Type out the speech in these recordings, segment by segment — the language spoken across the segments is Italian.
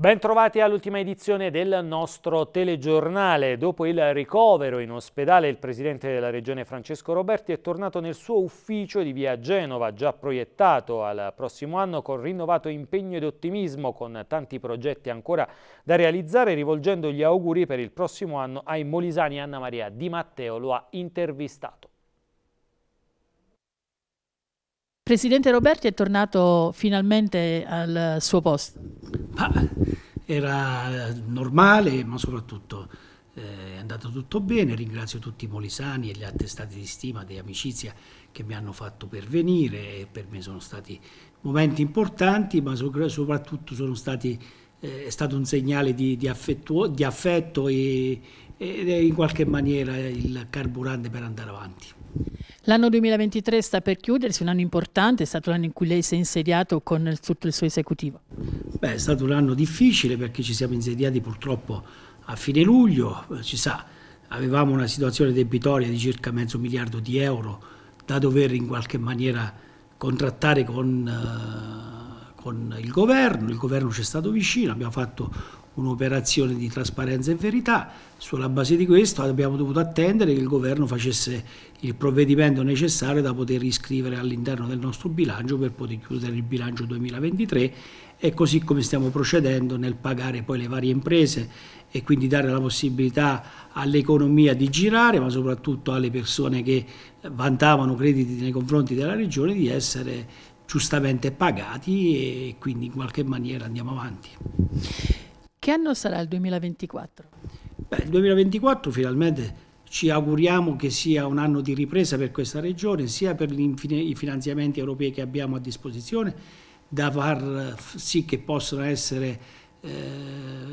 Bentrovati all'ultima edizione del nostro telegiornale. Dopo il ricovero in ospedale, il presidente della regione Francesco Roberti è tornato nel suo ufficio di via Genova, già proiettato al prossimo anno con rinnovato impegno ed ottimismo, con tanti progetti ancora da realizzare, rivolgendo gli auguri per il prossimo anno ai molisani. Anna Maria Di Matteo lo ha intervistato. Presidente Roberti è tornato finalmente al suo posto. era normale, ma soprattutto eh, è andato tutto bene. Ringrazio tutti i molisani e gli attestati di stima, e di amicizia che mi hanno fatto pervenire. per me sono stati momenti importanti, ma soprattutto stati, eh, è stato un segnale di, di, di affetto e, e in qualche maniera il carburante per andare avanti. L'anno 2023 sta per chiudersi, un anno importante, è stato l'anno in cui lei si è insediato con tutto il suo esecutivo. Beh, è stato un anno difficile perché ci siamo insediati purtroppo a fine luglio, eh, ci sa, avevamo una situazione debitoria di circa mezzo miliardo di euro da dover in qualche maniera contrattare con, eh, con il governo, il governo ci è stato vicino, abbiamo fatto un'operazione di trasparenza e verità. Sulla base di questo abbiamo dovuto attendere che il governo facesse il provvedimento necessario da poter iscrivere all'interno del nostro bilancio per poter chiudere il bilancio 2023 e così come stiamo procedendo nel pagare poi le varie imprese e quindi dare la possibilità all'economia di girare, ma soprattutto alle persone che vantavano crediti nei confronti della regione di essere giustamente pagati e quindi in qualche maniera andiamo avanti. Che anno sarà il 2024? Beh, il 2024 finalmente ci auguriamo che sia un anno di ripresa per questa regione, sia per i finanziamenti europei che abbiamo a disposizione, da far sì che possano essere eh,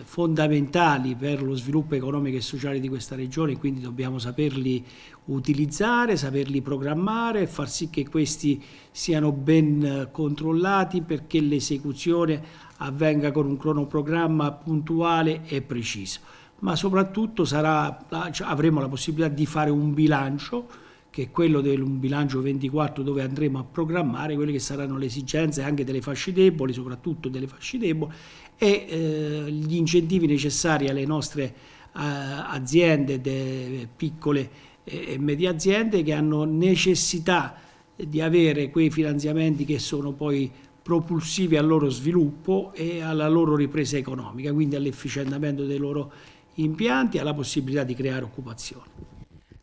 fondamentali per lo sviluppo economico e sociale di questa regione, quindi dobbiamo saperli utilizzare, saperli programmare, far sì che questi siano ben eh, controllati perché l'esecuzione avvenga con un cronoprogramma puntuale e preciso, ma soprattutto sarà, cioè, avremo la possibilità di fare un bilancio che è quello del bilancio 24 dove andremo a programmare quelle che saranno le esigenze anche delle fasce deboli, soprattutto delle fasce deboli e eh, gli incentivi necessari alle nostre eh, aziende, de, piccole e, e medie aziende che hanno necessità di avere quei finanziamenti che sono poi propulsivi al loro sviluppo e alla loro ripresa economica, quindi all'efficientamento dei loro impianti e alla possibilità di creare occupazione.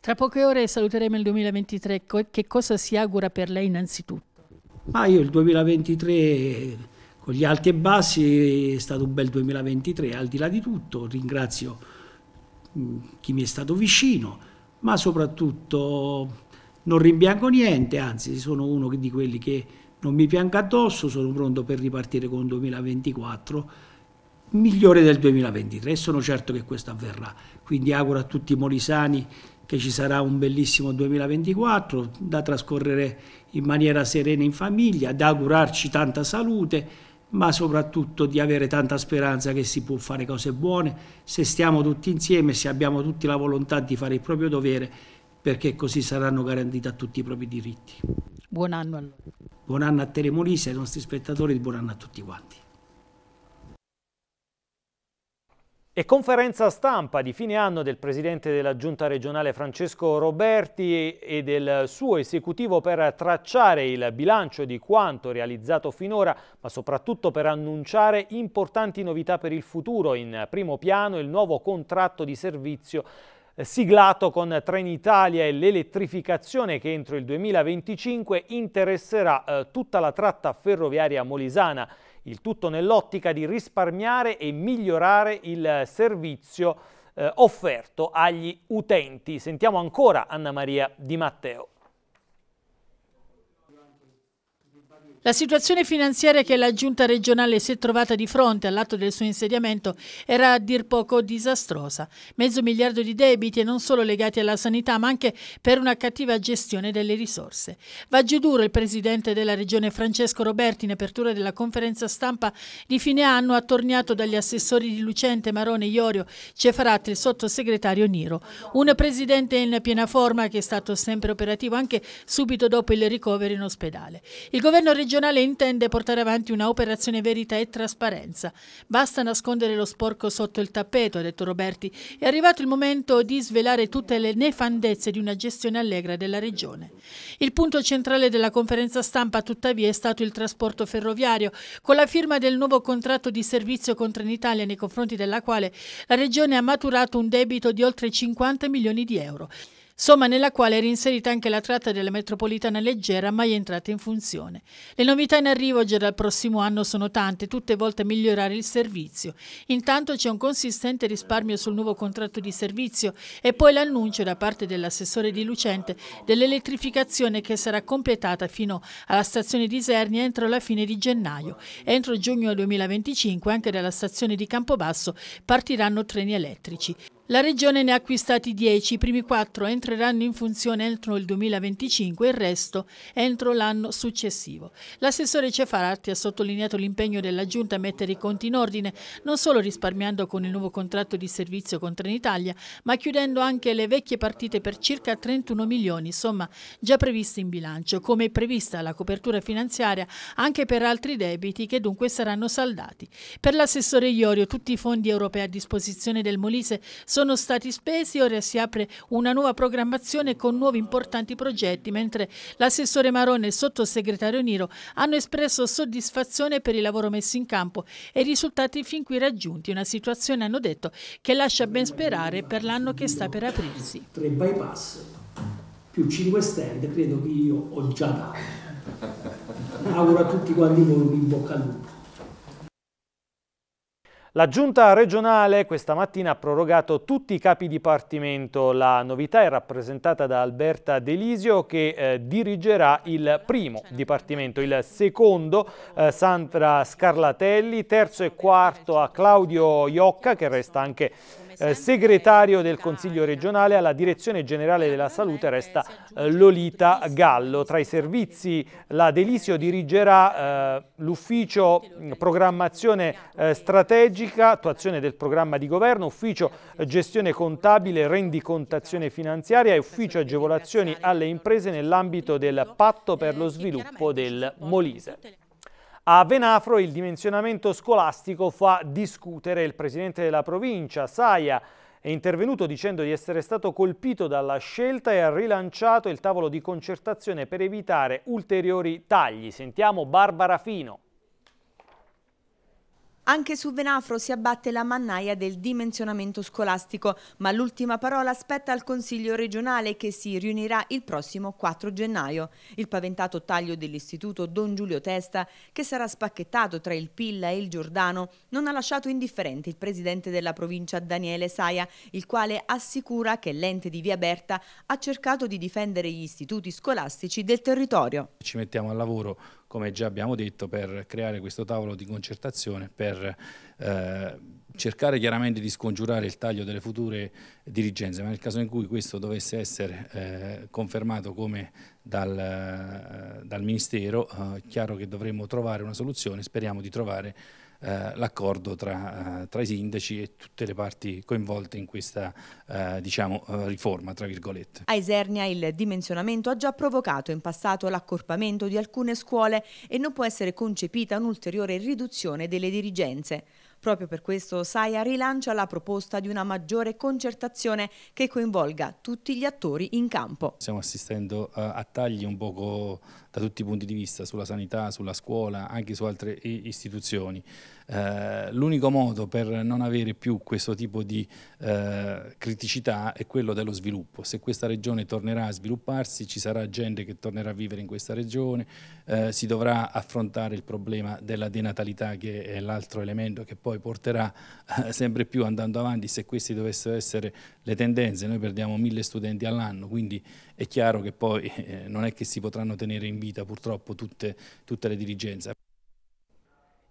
Tra poche ore saluteremo il 2023, che cosa si augura per lei innanzitutto? Ma io il 2023 con gli alti e bassi è stato un bel 2023, al di là di tutto ringrazio mm, chi mi è stato vicino, ma soprattutto non rimbianco niente, anzi sono uno di quelli che non mi pianca addosso, sono pronto per ripartire con 2024 migliore del 2023, e sono certo che questo avverrà. Quindi auguro a tutti i molisani che ci sarà un bellissimo 2024 da trascorrere in maniera serena in famiglia, da augurarci tanta salute, ma soprattutto di avere tanta speranza che si può fare cose buone se stiamo tutti insieme, se abbiamo tutti la volontà di fare il proprio dovere, perché così saranno garantiti a tutti i propri diritti. Buon anno allora. Buon anno a Teremolise, ai nostri spettatori, buon anno a tutti quanti. E conferenza stampa di fine anno del presidente della giunta regionale Francesco Roberti e del suo esecutivo per tracciare il bilancio di quanto realizzato finora, ma soprattutto per annunciare importanti novità per il futuro. In primo piano il nuovo contratto di servizio eh, siglato con Trenitalia e l'elettrificazione che entro il 2025 interesserà eh, tutta la tratta ferroviaria molisana, il tutto nell'ottica di risparmiare e migliorare il eh, servizio offerto agli utenti. Sentiamo ancora Anna Maria Di Matteo. La situazione finanziaria che la giunta regionale si è trovata di fronte all'atto del suo insediamento era a dir poco disastrosa. Mezzo miliardo di debiti e non solo legati alla sanità ma anche per una cattiva gestione delle risorse. Va giù duro il presidente della regione Francesco Roberti in apertura della conferenza stampa di fine anno attorniato dagli assessori di Lucente, Marone, Iorio, Cefarat e il sottosegretario Niro. Un presidente in piena forma che è stato sempre operativo anche subito dopo il ricovero in ospedale. Il governo regionale regionale intende portare avanti un'operazione verità e trasparenza. Basta nascondere lo sporco sotto il tappeto, ha detto Roberti. È arrivato il momento di svelare tutte le nefandezze di una gestione allegra della regione. Il punto centrale della conferenza stampa, tuttavia, è stato il trasporto ferroviario, con la firma del nuovo contratto di servizio con Trenitalia nei confronti della quale la regione ha maturato un debito di oltre 50 milioni di euro somma nella quale è reinserita anche la tratta della metropolitana leggera mai entrata in funzione. Le novità in arrivo già dal prossimo anno sono tante, tutte volte a migliorare il servizio. Intanto c'è un consistente risparmio sul nuovo contratto di servizio e poi l'annuncio da parte dell'assessore di Lucente dell'elettrificazione che sarà completata fino alla stazione di Isernia entro la fine di gennaio. Entro giugno 2025 anche dalla stazione di Campobasso partiranno treni elettrici. La Regione ne ha acquistati 10, i primi 4 entreranno in funzione entro il 2025 e il resto entro l'anno successivo. L'assessore Cefarati ha sottolineato l'impegno della Giunta a mettere i conti in ordine, non solo risparmiando con il nuovo contratto di servizio con Trenitalia, ma chiudendo anche le vecchie partite per circa 31 milioni, somma già previste in bilancio, come è prevista la copertura finanziaria anche per altri debiti che dunque saranno saldati. Per l'assessore Iorio tutti i fondi europei a disposizione del Molise sono sono stati spesi, ora si apre una nuova programmazione con nuovi importanti progetti, mentre l'assessore Marone e il sottosegretario Niro hanno espresso soddisfazione per il lavoro messo in campo e i risultati fin qui raggiunti, una situazione, hanno detto, che lascia ben sperare per l'anno che sta per aprirsi. Tre bypass più 5 stand credo che io ho già dato. Auguro a tutti quanti voi un in bocca al lupo. La giunta regionale questa mattina ha prorogato tutti i capi dipartimento. La novità è rappresentata da Alberta Delisio che eh, dirigerà il primo dipartimento, il secondo eh, Sandra Scarlatelli, terzo e quarto a Claudio Iocca che resta anche eh, segretario del Consiglio regionale alla Direzione Generale della Salute resta eh, Lolita Gallo. Tra i servizi la Delisio dirigerà eh, l'ufficio mm, programmazione eh, strategica, attuazione del programma di governo, ufficio gestione contabile, rendicontazione finanziaria e ufficio agevolazioni alle imprese nell'ambito del patto per lo sviluppo del Molise. A Venafro il dimensionamento scolastico fa discutere il presidente della provincia, Saia, è intervenuto dicendo di essere stato colpito dalla scelta e ha rilanciato il tavolo di concertazione per evitare ulteriori tagli. Sentiamo Barbara Fino. Anche su Venafro si abbatte la mannaia del dimensionamento scolastico, ma l'ultima parola spetta al Consiglio regionale che si riunirà il prossimo 4 gennaio. Il paventato taglio dell'istituto Don Giulio Testa, che sarà spacchettato tra il Pilla e il Giordano, non ha lasciato indifferente il presidente della provincia Daniele Saia, il quale assicura che l'ente di Via Berta ha cercato di difendere gli istituti scolastici del territorio. Ci mettiamo al lavoro come già abbiamo detto, per creare questo tavolo di concertazione per eh, cercare chiaramente di scongiurare il taglio delle future dirigenze, ma nel caso in cui questo dovesse essere eh, confermato come dal, dal Ministero, è eh, chiaro che dovremmo trovare una soluzione, speriamo di trovare eh, l'accordo tra, eh, tra, i sindaci e tutte le parti coinvolte in questa eh, diciamo, riforma. Tra virgolette. A Isernia il dimensionamento ha già provocato in passato l'accorpamento di alcune scuole e non può essere concepita un'ulteriore riduzione delle dirigenze. Proprio per questo Saia rilancia la proposta di una maggiore concertazione che coinvolga tutti gli attori in campo. Stiamo assistendo a tagli un poco da tutti i punti di vista, sulla sanità, sulla scuola, anche su altre istituzioni. Eh, L'unico modo per non avere più questo tipo di eh, criticità è quello dello sviluppo. Se questa regione tornerà a svilupparsi ci sarà gente che tornerà a vivere in questa regione, eh, si dovrà affrontare il problema della denatalità che è l'altro elemento che poi porterà eh, sempre più andando avanti se questi dovessero essere le tendenze, noi perdiamo mille studenti all'anno, quindi è chiaro che poi eh, non è che si potranno tenere in vita purtroppo tutte, tutte le dirigenze.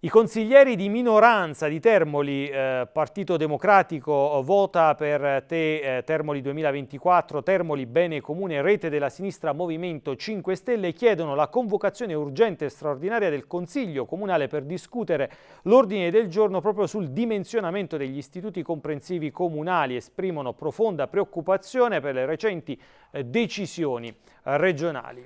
I consiglieri di minoranza di Termoli, eh, Partito Democratico, vota per te eh, Termoli 2024, Termoli Bene Comune, Rete della Sinistra Movimento 5 Stelle chiedono la convocazione urgente e straordinaria del Consiglio Comunale per discutere l'ordine del giorno proprio sul dimensionamento degli istituti comprensivi comunali, esprimono profonda preoccupazione per le recenti eh, decisioni eh, regionali.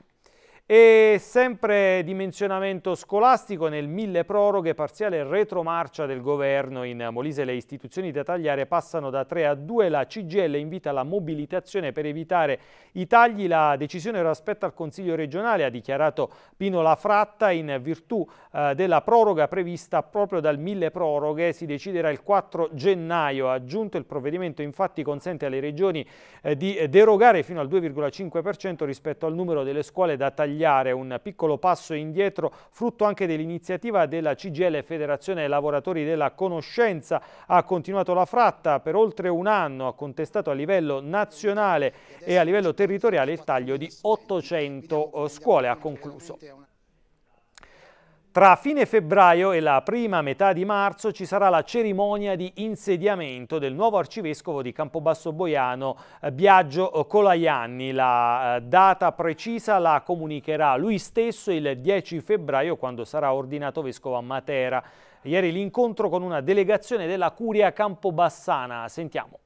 E sempre dimensionamento scolastico, nel mille proroghe, parziale retromarcia del governo in Molise, le istituzioni da tagliare passano da 3 a 2, la CGL invita la mobilitazione per evitare i tagli, la decisione ora aspetta al Consiglio regionale, ha dichiarato Pino La Fratta. in virtù eh, della proroga prevista proprio dal mille proroghe, si deciderà il 4 gennaio, aggiunto il provvedimento infatti consente alle regioni eh, di derogare fino al 2,5% rispetto al numero delle scuole da tagliare consigliare un piccolo passo indietro frutto anche dell'iniziativa della CGL Federazione Lavoratori della Conoscenza. Ha continuato la fratta per oltre un anno, ha contestato a livello nazionale e a livello territoriale il taglio di 800 eh, scuole, ha concluso. Tra fine febbraio e la prima metà di marzo ci sarà la cerimonia di insediamento del nuovo arcivescovo di Campobasso Boiano, eh, Biagio Colaianni. La eh, data precisa la comunicherà lui stesso il 10 febbraio quando sarà ordinato vescovo a Matera. Ieri l'incontro con una delegazione della Curia Campobassana. Sentiamo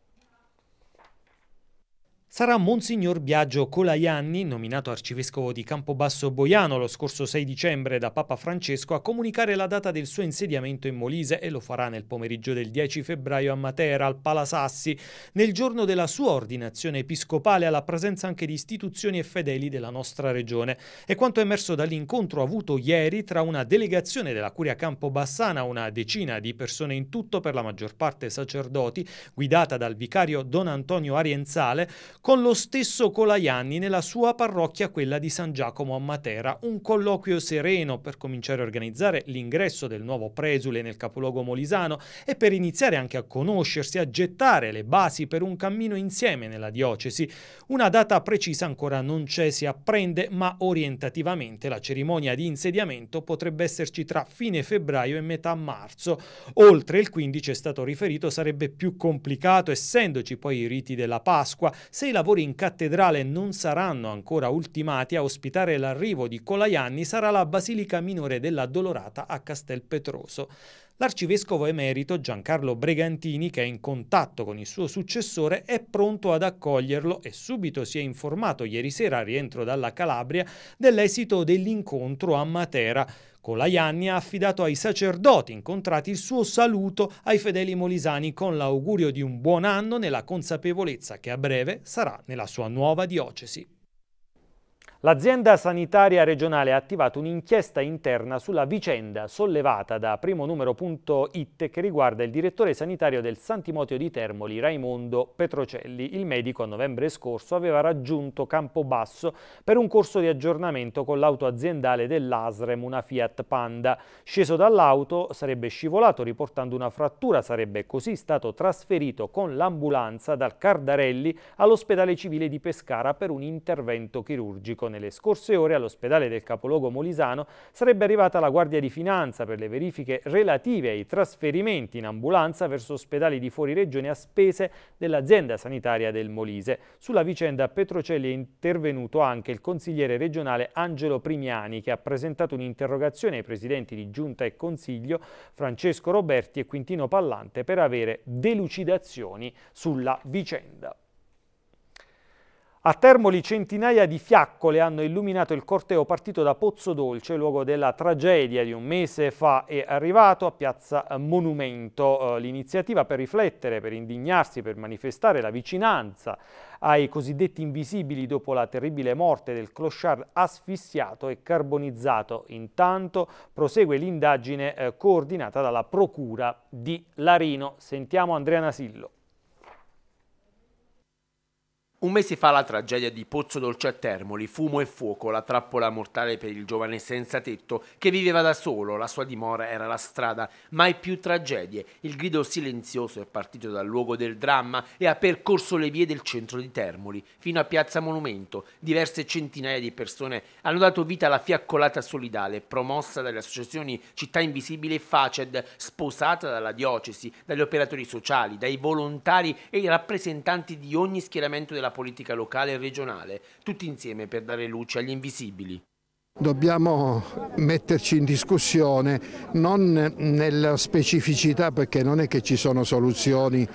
sarà Monsignor Biagio Colaianni, nominato arcivescovo di Campobasso Boiano lo scorso 6 dicembre da Papa Francesco, a comunicare la data del suo insediamento in Molise e lo farà nel pomeriggio del 10 febbraio a Matera, al Palasassi, nel giorno della sua ordinazione episcopale alla presenza anche di istituzioni e fedeli della nostra regione. E quanto emerso dall'incontro avuto ieri tra una delegazione della Curia Campobassana, una decina di persone in tutto, per la maggior parte sacerdoti, guidata dal vicario Don Antonio Arienzale, con lo stesso Colaianni nella sua parrocchia, quella di San Giacomo a Matera. Un colloquio sereno per cominciare a organizzare l'ingresso del nuovo presule nel capoluogo molisano e per iniziare anche a conoscersi, a gettare le basi per un cammino insieme nella diocesi. Una data precisa ancora non c'è, si apprende, ma orientativamente la cerimonia di insediamento potrebbe esserci tra fine febbraio e metà marzo. Oltre il 15 è stato riferito sarebbe più complicato essendoci poi i riti della Pasqua. Se i lavori in cattedrale non saranno ancora ultimati, a ospitare l'arrivo di Colaianni sarà la Basilica Minore della Dolorata a Petroso. L'arcivescovo emerito Giancarlo Bregantini, che è in contatto con il suo successore, è pronto ad accoglierlo e subito si è informato ieri sera, rientro dalla Calabria, dell'esito dell'incontro a Matera. Colaianni ha affidato ai sacerdoti incontrati il suo saluto ai fedeli molisani con l'augurio di un buon anno nella consapevolezza che a breve sarà nella sua nuova diocesi. L'azienda sanitaria regionale ha attivato un'inchiesta interna sulla vicenda sollevata da primonumero.it che riguarda il direttore sanitario del Santimotio di Termoli, Raimondo Petrocelli. Il medico a novembre scorso aveva raggiunto Campobasso per un corso di aggiornamento con l'auto aziendale dell'Asrem, una Fiat Panda. Sceso dall'auto sarebbe scivolato riportando una frattura, sarebbe così stato trasferito con l'ambulanza dal Cardarelli all'ospedale civile di Pescara per un intervento chirurgico nelle scorse ore all'ospedale del capoluogo Molisano sarebbe arrivata la Guardia di Finanza per le verifiche relative ai trasferimenti in ambulanza verso ospedali di fuori regione a spese dell'azienda sanitaria del Molise. Sulla vicenda Petrocelli è intervenuto anche il consigliere regionale Angelo Primiani che ha presentato un'interrogazione ai presidenti di Giunta e Consiglio Francesco Roberti e Quintino Pallante per avere delucidazioni sulla vicenda. A Termoli centinaia di fiaccole hanno illuminato il corteo partito da Pozzo Dolce, luogo della tragedia di un mese fa e arrivato a Piazza Monumento. Eh, l'iniziativa per riflettere, per indignarsi, per manifestare la vicinanza ai cosiddetti invisibili dopo la terribile morte del clochard asfissiato e carbonizzato. Intanto prosegue l'indagine eh, coordinata dalla Procura di Larino. Sentiamo Andrea Nasillo. Un mese fa la tragedia di Pozzo Dolce a Termoli, fumo e fuoco, la trappola mortale per il giovane senza tetto che viveva da solo, la sua dimora era la strada, mai più tragedie. Il grido silenzioso è partito dal luogo del dramma e ha percorso le vie del centro di Termoli, fino a Piazza Monumento. Diverse centinaia di persone hanno dato vita alla fiaccolata solidale, promossa dalle associazioni Città Invisibile e Faced, sposata dalla diocesi, dagli operatori sociali, dai volontari e i rappresentanti di ogni schieramento della alla politica locale e regionale, tutti insieme per dare luce agli invisibili. Dobbiamo metterci in discussione non nella specificità perché non è che ci sono soluzioni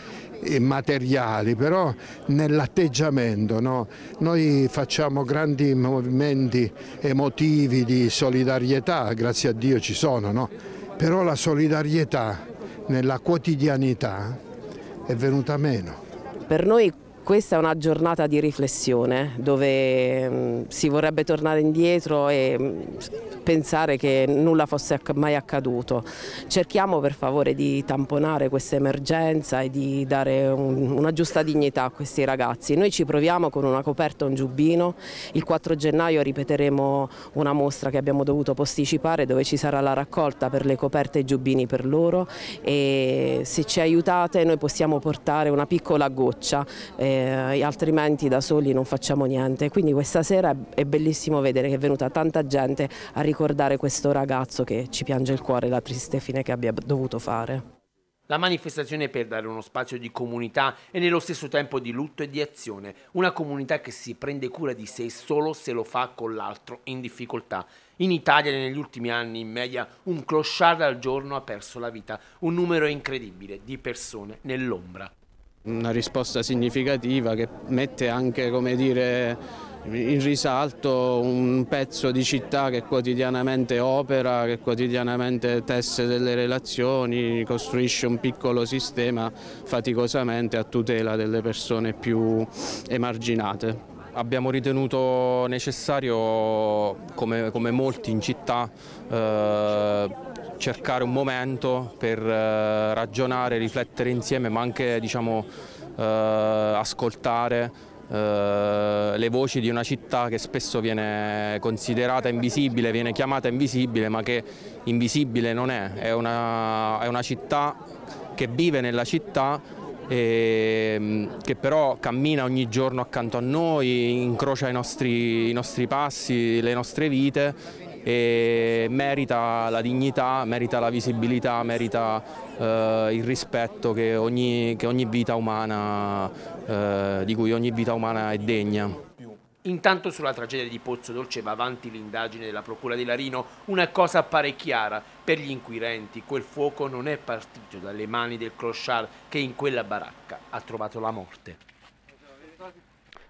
eh, materiali, però nell'atteggiamento. No? Noi facciamo grandi movimenti emotivi di solidarietà, grazie a Dio ci sono, no? però la solidarietà nella quotidianità è venuta meno. Per noi questa è una giornata di riflessione dove mm, si vorrebbe tornare indietro e mm, pensare che nulla fosse mai accaduto. Cerchiamo per favore di tamponare questa emergenza e di dare un, una giusta dignità a questi ragazzi. Noi ci proviamo con una coperta e un giubbino. Il 4 gennaio ripeteremo una mostra che abbiamo dovuto posticipare dove ci sarà la raccolta per le coperte e i giubbini per loro e se ci aiutate noi possiamo portare una piccola goccia. Eh, eh, altrimenti da soli non facciamo niente. Quindi questa sera è bellissimo vedere che è venuta tanta gente a ricordare questo ragazzo che ci piange il cuore la triste fine che abbia dovuto fare. La manifestazione per dare uno spazio di comunità e nello stesso tempo di lutto e di azione, una comunità che si prende cura di sé solo se lo fa con l'altro in difficoltà. In Italia negli ultimi anni in media un clochard al giorno ha perso la vita, un numero incredibile di persone nell'ombra. Una risposta significativa che mette anche dire, in risalto un pezzo di città che quotidianamente opera, che quotidianamente tesse delle relazioni, costruisce un piccolo sistema faticosamente a tutela delle persone più emarginate abbiamo ritenuto necessario, come, come molti in città, eh, cercare un momento per eh, ragionare, riflettere insieme, ma anche diciamo, eh, ascoltare eh, le voci di una città che spesso viene considerata invisibile, viene chiamata invisibile, ma che invisibile non è, è una, è una città che vive nella città e, ehm, che però cammina ogni giorno accanto a noi, incrocia i nostri, i nostri passi, le nostre vite e merita la dignità, merita la visibilità, merita eh, il rispetto che ogni, che ogni vita umana, eh, di cui ogni vita umana è degna. Intanto sulla tragedia di Pozzo Dolce va avanti l'indagine della Procura di Larino, una cosa appare chiara per gli inquirenti, quel fuoco non è partito dalle mani del clochard che in quella baracca ha trovato la morte.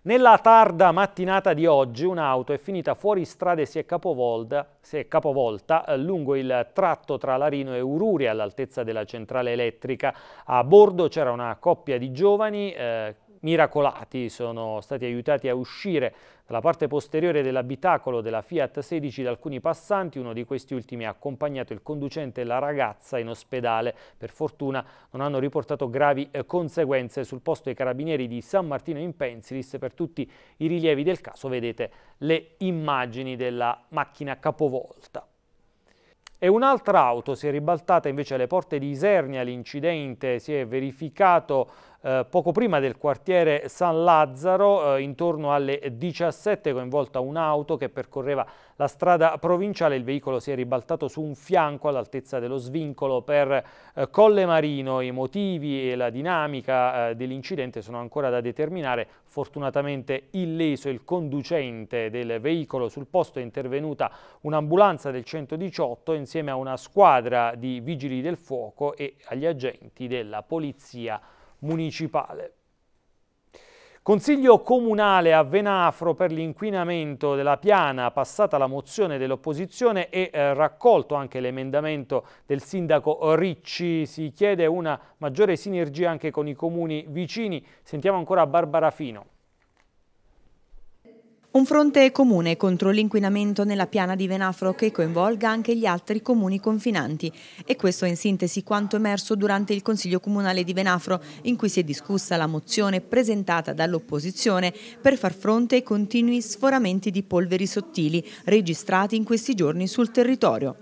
Nella tarda mattinata di oggi un'auto è finita fuori strada e si è capovolta, si è capovolta eh, lungo il tratto tra Larino e Ururi all'altezza della centrale elettrica. A bordo c'era una coppia di giovani eh, miracolati sono stati aiutati a uscire dalla parte posteriore dell'abitacolo della Fiat 16 da alcuni passanti, uno di questi ultimi ha accompagnato il conducente e la ragazza in ospedale. Per fortuna non hanno riportato gravi eh, conseguenze sul posto i carabinieri di San Martino in Pensilis. Per tutti i rilievi del caso vedete le immagini della macchina capovolta. E un'altra auto si è ribaltata invece alle porte di Isernia, l'incidente si è verificato eh, poco prima del quartiere San Lazzaro, eh, intorno alle 17, coinvolta un'auto che percorreva la strada provinciale. Il veicolo si è ribaltato su un fianco all'altezza dello svincolo per eh, Colle Marino. I motivi e la dinamica eh, dell'incidente sono ancora da determinare. Fortunatamente illeso il conducente del veicolo. Sul posto è intervenuta un'ambulanza del 118 insieme a una squadra di vigili del fuoco e agli agenti della polizia municipale. Consiglio comunale a Venafro per l'inquinamento della piana, passata la mozione dell'opposizione e eh, raccolto anche l'emendamento del sindaco Ricci, si chiede una maggiore sinergia anche con i comuni vicini. Sentiamo ancora Barbara Fino. Un fronte comune contro l'inquinamento nella piana di Venafro che coinvolga anche gli altri comuni confinanti. E questo è in sintesi quanto emerso durante il Consiglio Comunale di Venafro, in cui si è discussa la mozione presentata dall'opposizione per far fronte ai continui sforamenti di polveri sottili registrati in questi giorni sul territorio.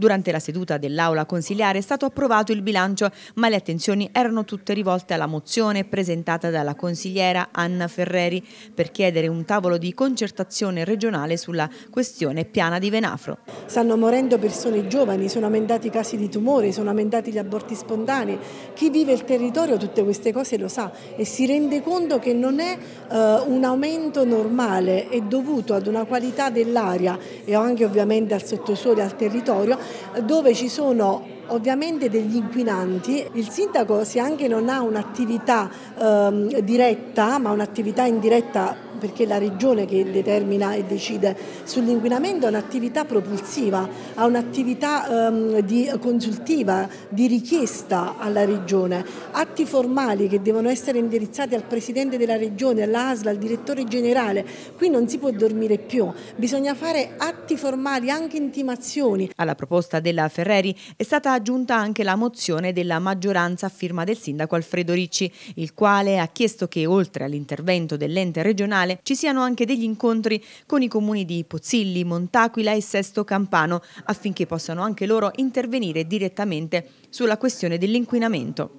Durante la seduta dell'Aula consiliare è stato approvato il bilancio, ma le attenzioni erano tutte rivolte alla mozione presentata dalla consigliera Anna Ferreri per chiedere un tavolo di concertazione regionale sulla questione piana di Venafro. Stanno morendo persone giovani, sono aumentati i casi di tumore, sono aumentati gli aborti spontanei. Chi vive il territorio tutte queste cose lo sa e si rende conto che non è uh, un aumento normale, è dovuto ad una qualità dell'aria e anche ovviamente al sottosuolo e al territorio dove ci sono ovviamente degli inquinanti. Il sindaco, se anche non ha un'attività eh, diretta, ma un'attività indiretta perché è la regione che determina e decide sull'inquinamento, ha un'attività propulsiva, ha un'attività ehm, di consultiva, di richiesta alla regione, atti formali che devono essere indirizzati al Presidente della regione, all'ASLA, al direttore generale, qui non si può dormire più, bisogna fare atti formali, anche intimazioni. Alla proposta della Ferreri è stata aggiunta anche la mozione della maggioranza a firma del sindaco Alfredo Ricci, il quale ha chiesto che oltre all'intervento dell'ente regionale ci siano anche degli incontri con i comuni di Pozzilli, Montaquila e Sesto Campano affinché possano anche loro intervenire direttamente sulla questione dell'inquinamento.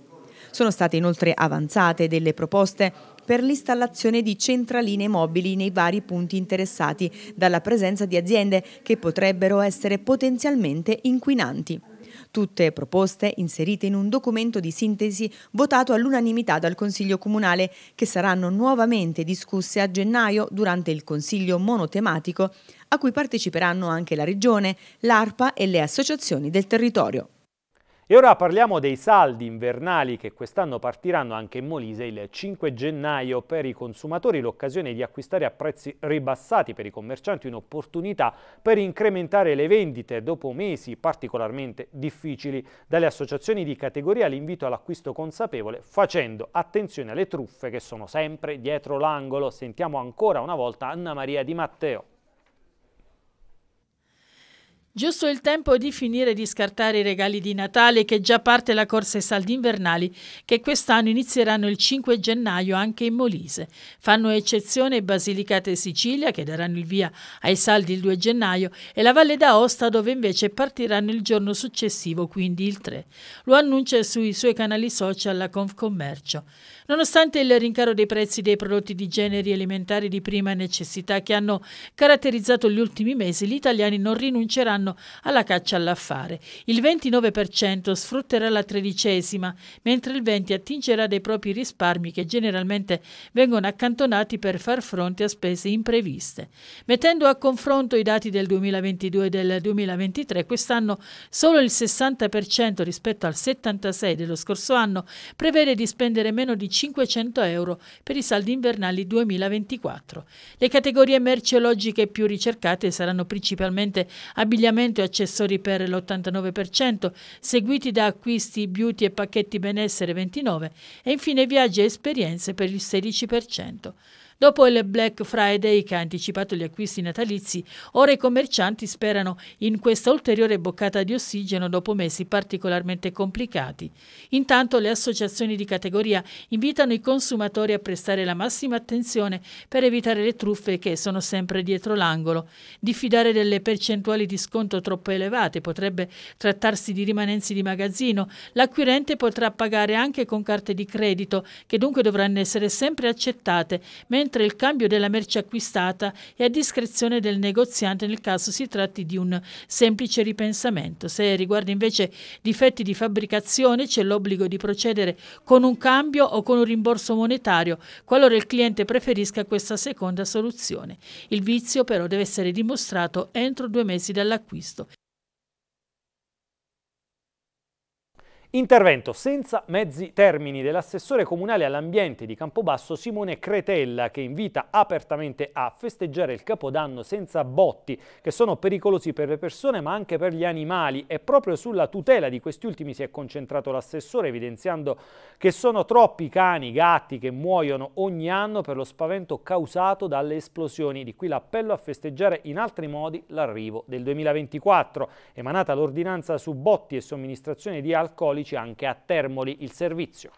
Sono state inoltre avanzate delle proposte per l'installazione di centraline mobili nei vari punti interessati dalla presenza di aziende che potrebbero essere potenzialmente inquinanti tutte proposte inserite in un documento di sintesi votato all'unanimità dal Consiglio Comunale che saranno nuovamente discusse a gennaio durante il Consiglio monotematico a cui parteciperanno anche la Regione, l'ARPA e le associazioni del territorio. E ora parliamo dei saldi invernali che quest'anno partiranno anche in Molise il 5 gennaio. Per i consumatori l'occasione di acquistare a prezzi ribassati, per i commercianti un'opportunità per incrementare le vendite dopo mesi particolarmente difficili. Dalle associazioni di categoria l'invito all'acquisto consapevole facendo attenzione alle truffe che sono sempre dietro l'angolo. Sentiamo ancora una volta Anna Maria Di Matteo. Giusto il tempo di finire di scartare i regali di Natale che già parte la corsa ai saldi invernali che quest'anno inizieranno il 5 gennaio anche in Molise. Fanno eccezione Basilicata e Sicilia che daranno il via ai saldi il 2 gennaio e la Valle d'Aosta dove invece partiranno il giorno successivo, quindi il 3. Lo annuncia sui suoi canali social la Confcommercio. Nonostante il rincaro dei prezzi dei prodotti di generi alimentari di prima necessità che hanno caratterizzato gli ultimi mesi, gli italiani non rinunceranno andranno alla caccia all'affare. Il 29% sfrutterà la tredicesima, mentre il 20% attingerà dei propri risparmi che generalmente vengono accantonati per far fronte a spese impreviste. Mettendo a confronto i dati del 2022 e del 2023, quest'anno solo il 60% rispetto al 76% dello scorso anno prevede di spendere meno di 500 euro per i saldi invernali 2024. Le categorie merceologiche più ricercate saranno principalmente abbigliamento abbigliamento e accessori per l'89%, seguiti da acquisti beauty e pacchetti benessere 29% e infine viaggi e esperienze per il 16%. Dopo il Black Friday che ha anticipato gli acquisti natalizi, ora i commercianti sperano in questa ulteriore boccata di ossigeno dopo mesi particolarmente complicati. Intanto le associazioni di categoria invitano i consumatori a prestare la massima attenzione per evitare le truffe che sono sempre dietro l'angolo. Diffidare delle percentuali di sconto troppo elevate potrebbe trattarsi di rimanenzi di magazzino. L'acquirente potrà pagare anche con carte di credito che dunque dovranno essere sempre accettate, mentre mentre il cambio della merce acquistata è a discrezione del negoziante nel caso si tratti di un semplice ripensamento. Se riguarda invece difetti di fabbricazione c'è l'obbligo di procedere con un cambio o con un rimborso monetario, qualora il cliente preferisca questa seconda soluzione. Il vizio però deve essere dimostrato entro due mesi dall'acquisto. Intervento senza mezzi termini dell'assessore comunale all'ambiente di Campobasso Simone Cretella che invita apertamente a festeggiare il Capodanno senza botti che sono pericolosi per le persone ma anche per gli animali e proprio sulla tutela di questi ultimi si è concentrato l'assessore evidenziando che sono troppi cani, gatti che muoiono ogni anno per lo spavento causato dalle esplosioni di qui l'appello a festeggiare in altri modi l'arrivo del 2024 emanata l'ordinanza su botti e somministrazione di alcolici idraulici anche a Termoli. Il servizio.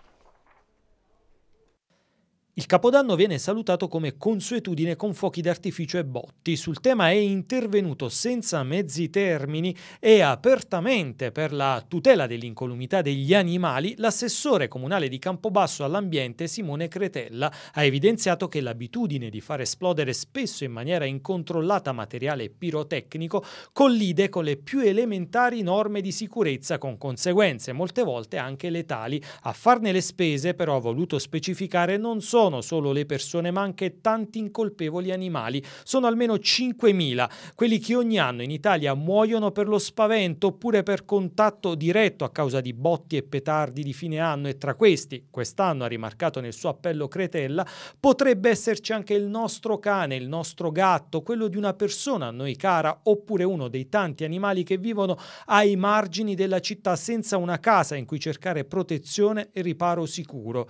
Il Capodanno viene salutato come consuetudine con fuochi d'artificio e botti. Sul tema è intervenuto senza mezzi termini e apertamente per la tutela dell'incolumità degli animali l'assessore comunale di Campobasso all'ambiente Simone Cretella ha evidenziato che l'abitudine di far esplodere spesso in maniera incontrollata materiale pirotecnico collide con le più elementari norme di sicurezza con conseguenze molte volte anche letali. A farne le spese però ha voluto specificare non solo sono solo le persone, ma anche tanti incolpevoli animali. Sono almeno 5.000 quelli che ogni anno in Italia muoiono per lo spavento oppure per contatto diretto a causa di botti e petardi di fine anno e tra questi, quest'anno ha rimarcato nel suo appello Cretella, potrebbe esserci anche il nostro cane, il nostro gatto, quello di una persona a noi cara oppure uno dei tanti animali che vivono ai margini della città senza una casa in cui cercare protezione e riparo sicuro.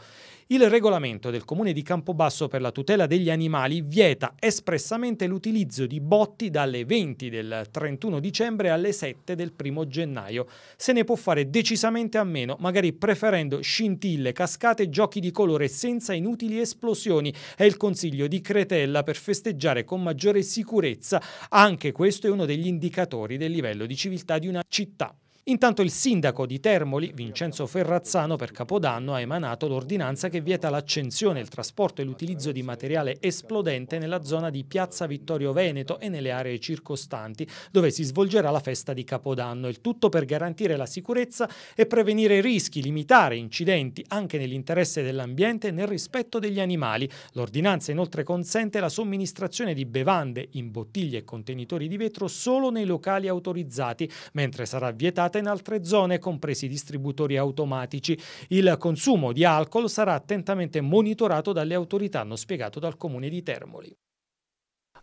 Il regolamento del comune di Campobasso per la tutela degli animali vieta espressamente l'utilizzo di botti dalle 20 del 31 dicembre alle 7 del 1 gennaio. Se ne può fare decisamente a meno, magari preferendo scintille, cascate, giochi di colore senza inutili esplosioni. È il consiglio di Cretella per festeggiare con maggiore sicurezza. Anche questo è uno degli indicatori del livello di civiltà di una città. Intanto il sindaco di Termoli, Vincenzo Ferrazzano, per Capodanno ha emanato l'ordinanza che vieta l'accensione, il trasporto e l'utilizzo di materiale esplodente nella zona di Piazza Vittorio Veneto e nelle aree circostanti, dove si svolgerà la festa di Capodanno. Il tutto per garantire la sicurezza e prevenire rischi, limitare incidenti anche nell'interesse dell'ambiente e nel rispetto degli animali. L'ordinanza inoltre consente la somministrazione di bevande in bottiglie e contenitori di vetro solo nei locali autorizzati, mentre sarà vietata applicata in altre zone, compresi i distributori automatici. Il consumo di alcol sarà attentamente monitorato dalle autorità, hanno spiegato dal comune di Termoli.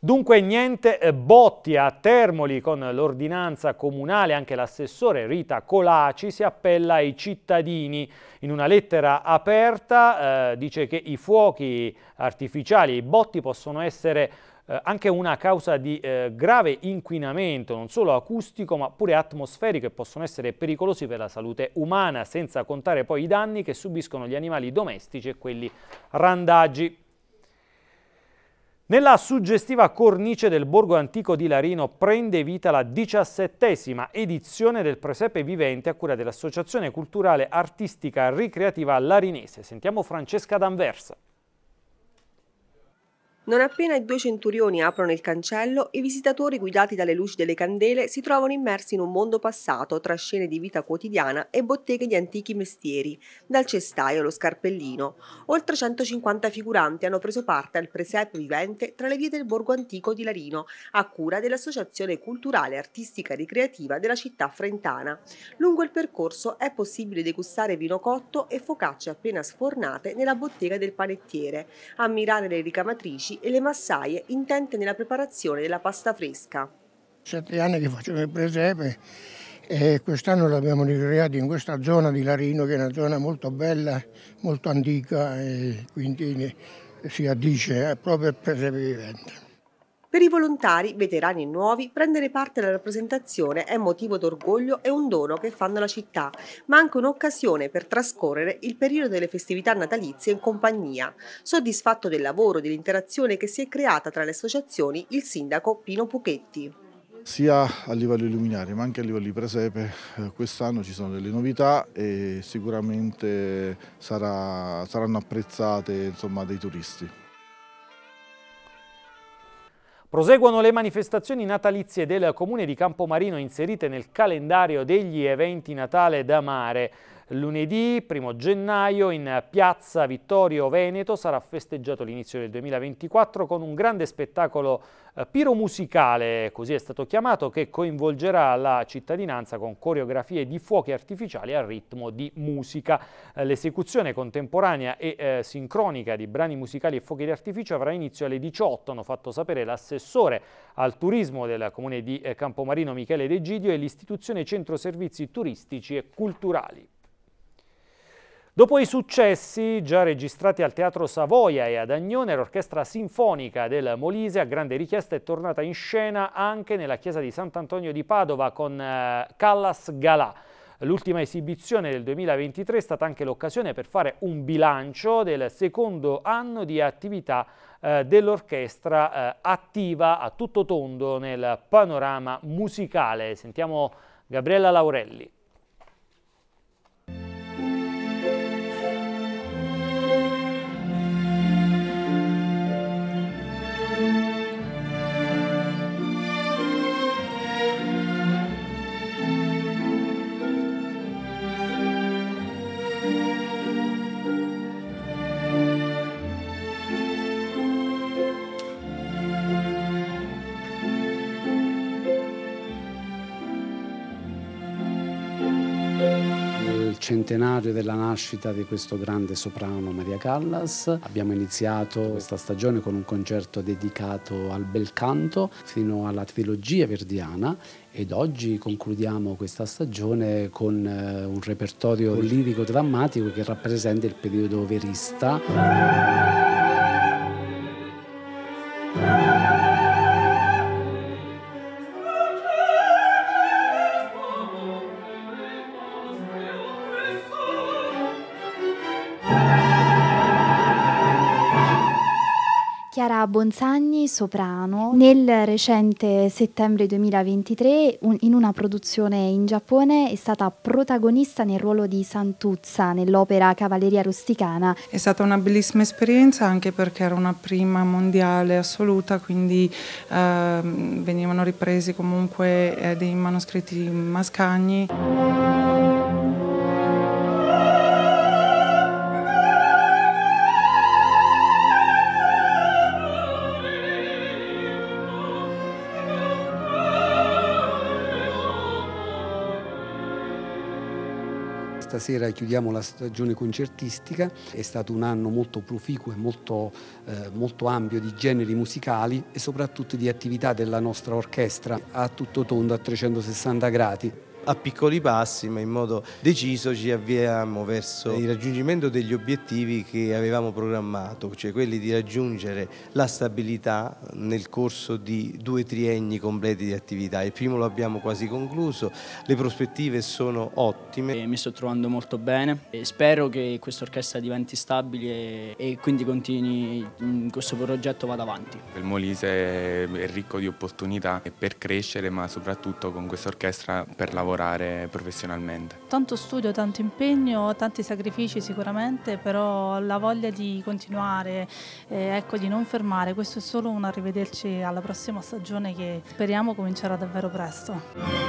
Dunque niente botti a Termoli con l'ordinanza comunale, anche l'assessore Rita Colaci si appella ai cittadini. In una lettera aperta eh, dice che i fuochi artificiali, i botti possono essere eh, anche una causa di eh, grave inquinamento, non solo acustico ma pure atmosferico e possono essere pericolosi per la salute umana, senza contare poi i danni che subiscono gli animali domestici e quelli randaggi. Nella suggestiva cornice del borgo antico di Larino prende vita la diciassettesima edizione del Presepe Vivente a cura dell'Associazione Culturale Artistica Ricreativa Larinese. Sentiamo Francesca D'Anversa. Non appena i due centurioni aprono il cancello, i visitatori guidati dalle luci delle candele si trovano immersi in un mondo passato tra scene di vita quotidiana e botteghe di antichi mestieri, dal cestaio allo scarpellino. Oltre 150 figuranti hanno preso parte al presepe vivente tra le vie del borgo antico di Larino, a cura dell'Associazione Culturale Artistica e Ricreativa della città frentana. Lungo il percorso è possibile degustare vino cotto e focacce appena sfornate nella bottega del panettiere, ammirare le ricamatrici e le massaie intente nella preparazione della pasta fresca. Sette anni che facciamo il presepe e quest'anno l'abbiamo ricreato in questa zona di Larino che è una zona molto bella, molto antica e quindi si addice proprio al presepe vivente. Per i volontari, veterani e nuovi, prendere parte alla rappresentazione è motivo d'orgoglio e un dono che fanno alla città, ma anche un'occasione per trascorrere il periodo delle festività natalizie in compagnia. Soddisfatto del lavoro e dell'interazione che si è creata tra le associazioni, il sindaco Pino Puchetti sia a livello illuminare ma anche a livello di presepe eh, quest'anno ci sono delle novità e sicuramente sarà, saranno apprezzate insomma, dai turisti. Proseguono le manifestazioni natalizie del comune di Campomarino inserite nel calendario degli eventi Natale da mare. Lunedì 1 gennaio in piazza Vittorio Veneto sarà festeggiato l'inizio del 2024 con un grande spettacolo eh, piromusicale, così è stato chiamato, che coinvolgerà la cittadinanza con coreografie di fuochi artificiali a ritmo di musica. Eh, l'esecuzione contemporanea e eh, sincronica di brani musicali e fuochi d'artificio avrà inizio alle 18, hanno fatto sapere l'assessore al turismo del comune di eh, Campomarino Michele De Gidio e l'istituzione Centro Servizi Turistici e Culturali. Dopo i successi già registrati al Teatro Savoia e ad Agnone, l'Orchestra Sinfonica del Molise a grande richiesta è tornata in scena anche nella chiesa di Sant'Antonio di Padova con eh, Callas Galà. L'ultima esibizione del 2023 è stata anche l'occasione per fare un bilancio del secondo anno di attività eh, dell'orchestra eh, attiva a tutto tondo nel panorama musicale. Sentiamo Gabriella Laurelli. centenario della nascita di questo grande soprano Maria Callas. Abbiamo iniziato questa stagione con un concerto dedicato al bel canto fino alla trilogia verdiana ed oggi concludiamo questa stagione con eh, un repertorio lirico-drammatico che rappresenta il periodo verista. Bonsagni, soprano, nel recente settembre 2023 un, in una produzione in Giappone è stata protagonista nel ruolo di Santuzza nell'opera Cavalleria Rusticana. È stata una bellissima esperienza anche perché era una prima mondiale assoluta, quindi eh, venivano ripresi comunque eh, dei manoscritti mascagni. stasera chiudiamo la stagione concertistica, è stato un anno molto proficuo e molto, eh, molto ampio di generi musicali e soprattutto di attività della nostra orchestra a tutto tondo a 360 gradi a piccoli passi ma in modo deciso ci avviamo verso il raggiungimento degli obiettivi che avevamo programmato, cioè quelli di raggiungere la stabilità nel corso di due trienni completi di attività. Il primo lo abbiamo quasi concluso, le prospettive sono ottime. E mi sto trovando molto bene e spero che questa orchestra diventi stabile e quindi continui, mm, questo progetto vada avanti. Il Molise è ricco di opportunità per crescere ma soprattutto con questa orchestra per lavorare lavorare professionalmente. Tanto studio, tanto impegno, tanti sacrifici sicuramente, però la voglia di continuare, eh, ecco, di non fermare, questo è solo un arrivederci alla prossima stagione che speriamo comincerà davvero presto.